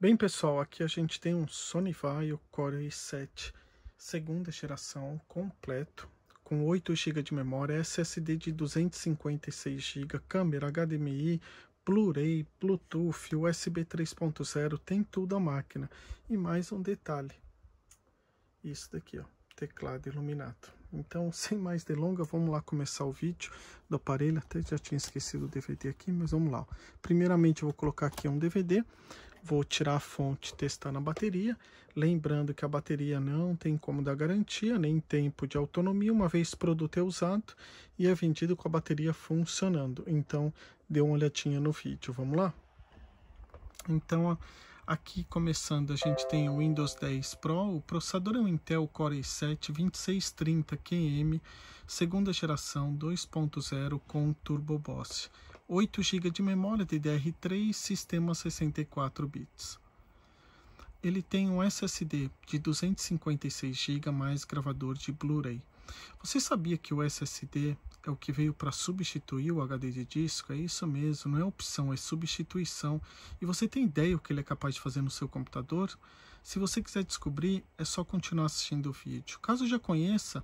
Bem, pessoal, aqui a gente tem um Sony Vaio Core i7 segunda geração completo com 8 GB de memória, SSD de 256 GB, câmera HDMI, Blu-ray, Bluetooth, USB 3.0, tem tudo a máquina. E mais um detalhe. Isso daqui, ó, teclado iluminado. Então, sem mais delongas, vamos lá começar o vídeo do aparelho. Até já tinha esquecido o DVD aqui, mas vamos lá. Primeiramente, eu vou colocar aqui um DVD. Vou tirar a fonte testando a bateria, lembrando que a bateria não tem como dar garantia, nem tempo de autonomia, uma vez o produto é usado e é vendido com a bateria funcionando. Então, dê uma olhadinha no vídeo, vamos lá? Então, aqui começando, a gente tem o Windows 10 Pro, o processador é um Intel Core i7 2630 QM, segunda geração 2.0 com Turbo Boss. 8 GB de memória DDR3, sistema 64 bits. Ele tem um SSD de 256 GB mais gravador de Blu-ray. Você sabia que o SSD é o que veio para substituir o HD de disco? É isso mesmo, não é opção, é substituição. E você tem ideia o que ele é capaz de fazer no seu computador? Se você quiser descobrir, é só continuar assistindo o vídeo. Caso já conheça,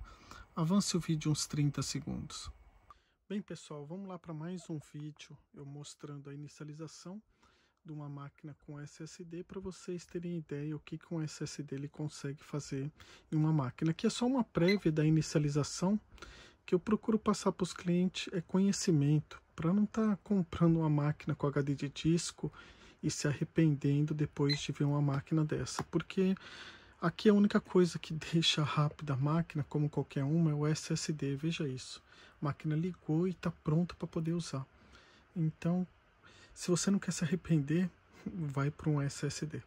avance o vídeo uns 30 segundos. Bem pessoal, vamos lá para mais um vídeo, eu mostrando a inicialização de uma máquina com SSD para vocês terem ideia o que com um SSD ele consegue fazer em uma máquina. Aqui é só uma prévia da inicialização que eu procuro passar para os clientes é conhecimento, para não estar tá comprando uma máquina com HD de disco e se arrependendo depois de ver uma máquina dessa, porque Aqui a única coisa que deixa rápida a máquina, como qualquer uma, é o SSD, veja isso. A máquina ligou e está pronta para poder usar. Então, se você não quer se arrepender, vai para um SSD.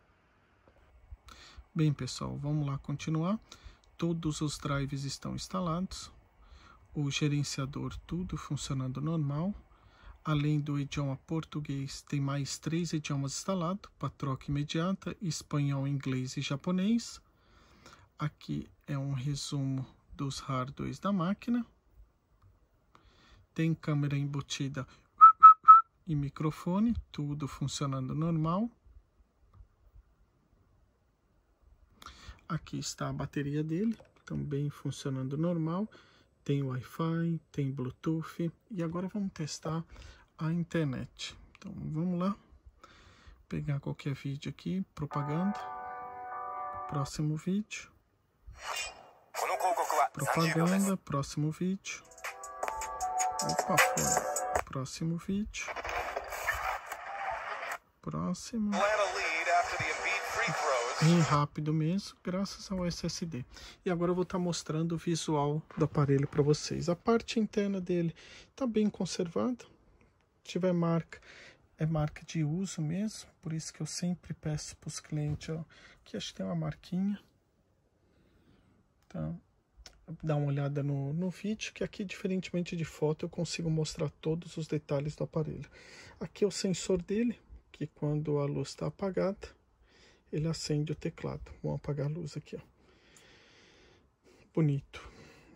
Bem pessoal, vamos lá continuar. Todos os drives estão instalados, o gerenciador tudo funcionando normal. Além do idioma português, tem mais três idiomas instalados para troca imediata: espanhol, inglês e japonês. Aqui é um resumo dos hardwares da máquina. Tem câmera embutida e microfone, tudo funcionando normal. Aqui está a bateria dele, também funcionando normal tem Wi-Fi, tem Bluetooth e agora vamos testar a internet. Então vamos lá, pegar qualquer vídeo aqui, propaganda, próximo vídeo, propaganda, próximo vídeo, opa, foi, próximo vídeo, próximo, bem rápido mesmo, graças ao SSD. E agora eu vou estar tá mostrando o visual do aparelho para vocês. A parte interna dele está bem conservada, tiver marca, é marca de uso mesmo, por isso que eu sempre peço para os clientes, ó, que acho que tem uma marquinha, então, dá uma olhada no, no vídeo, que aqui, diferentemente de foto, eu consigo mostrar todos os detalhes do aparelho. Aqui é o sensor dele, que quando a luz está apagada, ele acende o teclado. Vamos apagar a luz aqui, ó. Bonito.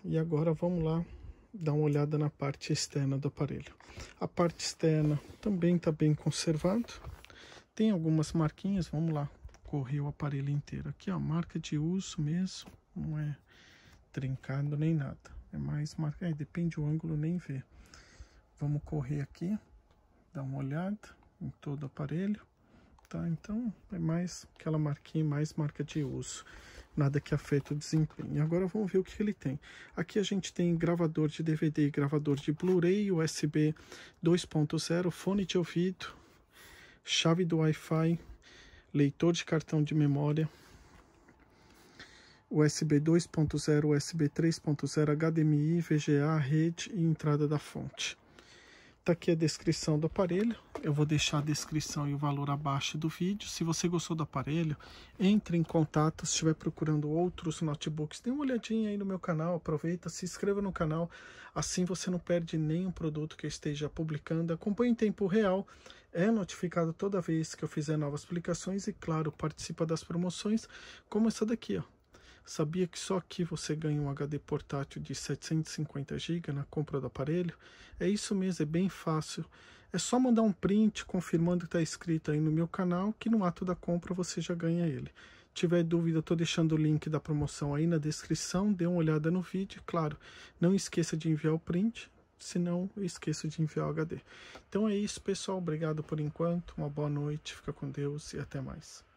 E agora vamos lá dar uma olhada na parte externa do aparelho. A parte externa também está bem conservado. Tem algumas marquinhas, vamos lá. Correu o aparelho inteiro. Aqui, ó, marca de uso mesmo. Não é trincado nem nada. É mais marca, é, depende do ângulo, nem ver. Vamos correr aqui, dar uma olhada em todo o aparelho tá? Então é mais aquela marquinha, mais marca de uso, nada que afeta o desempenho. Agora vamos ver o que ele tem. Aqui a gente tem gravador de DVD, gravador de Blu-ray, USB 2.0, fone de ouvido, chave do Wi-Fi, leitor de cartão de memória, USB 2.0, USB 3.0, HDMI, VGA, rede e entrada da fonte. Tá aqui a descrição do aparelho. Eu vou deixar a descrição e o valor abaixo do vídeo. Se você gostou do aparelho, entre em contato. Se estiver procurando outros notebooks, dê uma olhadinha aí no meu canal. Aproveita, se inscreva no canal. Assim você não perde nenhum produto que eu esteja publicando. Acompanhe em tempo real. É notificado toda vez que eu fizer novas publicações. E claro, participa das promoções como essa daqui, ó. Sabia que só aqui você ganha um HD portátil de 750GB na compra do aparelho? É isso mesmo, é bem fácil. É só mandar um print confirmando que está escrito aí no meu canal, que no ato da compra você já ganha ele. Tiver dúvida, estou deixando o link da promoção aí na descrição, dê uma olhada no vídeo. Claro, não esqueça de enviar o print, senão esqueça de enviar o HD. Então é isso, pessoal. Obrigado por enquanto, uma boa noite, fica com Deus e até mais.